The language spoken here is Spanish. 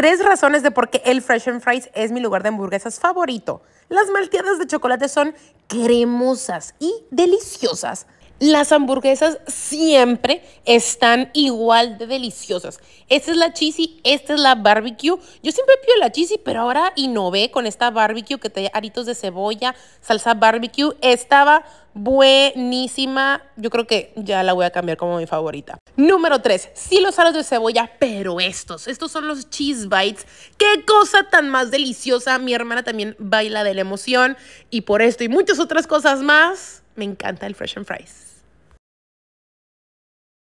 Tres razones de por qué el Fresh and Fries es mi lugar de hamburguesas favorito. Las malteadas de chocolate son cremosas y deliciosas. Las hamburguesas siempre están igual de deliciosas. Esta es la cheesy, esta es la barbecue. Yo siempre pido la cheesy, pero ahora innové con esta barbecue que te aritos de cebolla, salsa barbecue. Estaba buenísima. Yo creo que ya la voy a cambiar como mi favorita. Número tres, Sí los aros de cebolla, pero estos. Estos son los cheese bites. ¡Qué cosa tan más deliciosa! Mi hermana también baila de la emoción. Y por esto y muchas otras cosas más me encanta el Fresh and Fries.